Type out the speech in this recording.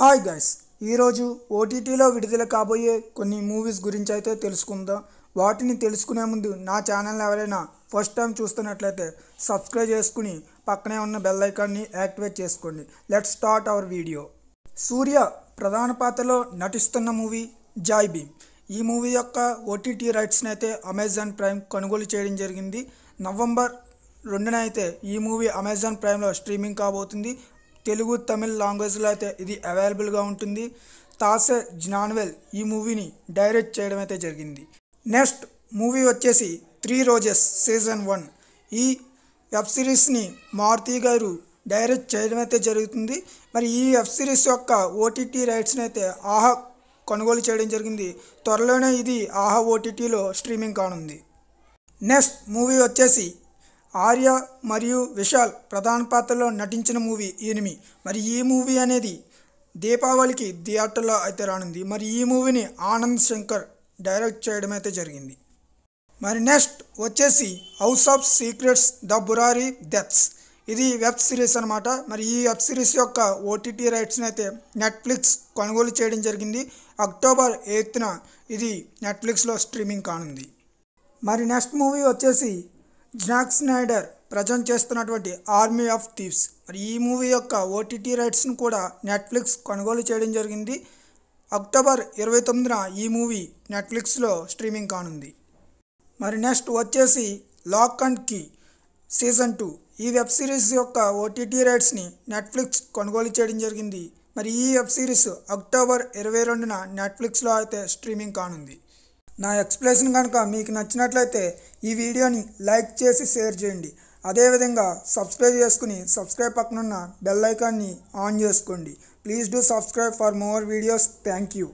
hi guys ఈరోజు ఓటీటీలో విడుదల కాబోయే కొన్ని మూవీస్ గురించి అయితే తెలుసుకుందాం వాటిని తెలుసుకునే ముందు నా ఛానల్ ఎవరైనా ఫస్ట్ టైం చూస్తున్నట్లయితే సబ్స్క్రైబ్ చేసుకుని పక్కనే ఉన్న బెల్ ఐకాన్ని యాక్టివేట్ చేసుకోండి let start our video Surya ప్రధాన పాత్రలో నటిస్తున్న మూవీ జాయ్ భీమ్ ఈ మూవీ యొక్క ఓటీటీ రైట్స్ని అయితే అమెజాన్ ప్రైమ్ కొనుగోలు చేయడం జరిగింది నవంబర్ రెండున అయితే ఈ మూవీ అమెజాన్ ప్రైమ్లో స్ట్రీమింగ్ కాబోతుంది తెలుగు తమిళ్ లాంగ్వేజ్లో అయితే ఇది అవైలబుల్గా ఉంటుంది తాసే జ్ఞాన్వెల్ ఈ మూవీని డైరెక్ట్ చేయడం అయితే జరిగింది నెక్స్ట్ మూవీ వచ్చేసి త్రీ రోజెస్ సీజన్ వన్ ఈ వెబ్ సిరీస్ని మారుతి గారు డైరెక్ట్ చేయడం అయితే జరుగుతుంది మరి ఈ వెబ్ సిరీస్ యొక్క ఓటీటీ రైట్స్ని అయితే ఆహా కొనుగోలు చేయడం జరిగింది త్వరలోనే ఇది ఆహా ఓటీటీలో స్ట్రీమింగ్ కానుంది నెక్స్ట్ మూవీ వచ్చేసి ఆర్య మరియు విశాల్ ప్రధాన పాత్రలో నటించిన మూవీ ఎనిమి మరి ఈ మూవీ అనేది దీపావళికి థియేటర్లో అయితే రానుంది మరి ఈ మూవీని ఆనంద్ శంకర్ డైరెక్ట్ చేయడం అయితే జరిగింది మరి నెక్స్ట్ వచ్చేసి house of secrets the Burari deaths ఇది వెబ్ సిరీస్ అనమాట మరి ఈ వెబ్ సిరీస్ యొక్క ఓటీటీ రైట్స్ని అయితే నెట్ఫ్లిక్స్ కొనుగోలు చేయడం జరిగింది అక్టోబర్ ఎయిత్న ఇది నెట్ఫ్లిక్స్లో స్ట్రీమింగ్ కానుంది మరి నెక్స్ట్ మూవీ వచ్చేసి జాక్ స్నైడర్ ప్రజెంట్ చేస్తున్నటువంటి ఆర్మీ ఆఫ్ థీవ్స్ మరి ఈ మూవీ యొక్క ఓటీటీ రైట్స్ను కూడా నెట్ఫ్లిక్స్ కొనుగోలు చేయడం జరిగింది అక్టోబర్ ఇరవై తొమ్మిదిన ఈ మూవీ నెట్ఫ్లిక్స్లో స్ట్రీమింగ్ కానుంది మరి నెక్స్ట్ వచ్చేసి lock and key season two ఈ వెబ్ సిరీస్ యొక్క ఓటీటీ రైట్స్ని నెట్ఫ్లిక్స్ కొనుగోలు చేయడం జరిగింది మరి ఈ వెబ్ సిరీస్ అక్టోబర్ ఇరవై రెండున నెట్ఫ్లిక్స్లో అయితే స్ట్రీమింగ్ కానుంది నా ఎక్స్ప్లెనేషన్ కనుక మీకు నచ్చినట్లయితే ఈ వీడియోని లైక్ చేసి షేర్ చేయండి అదేవిధంగా సబ్స్క్రైబ్ చేసుకుని సబ్స్క్రైబ్ పక్కనున్న బెల్ ఐకాన్ని ఆన్ చేసుకోండి please do subscribe for more videos thank you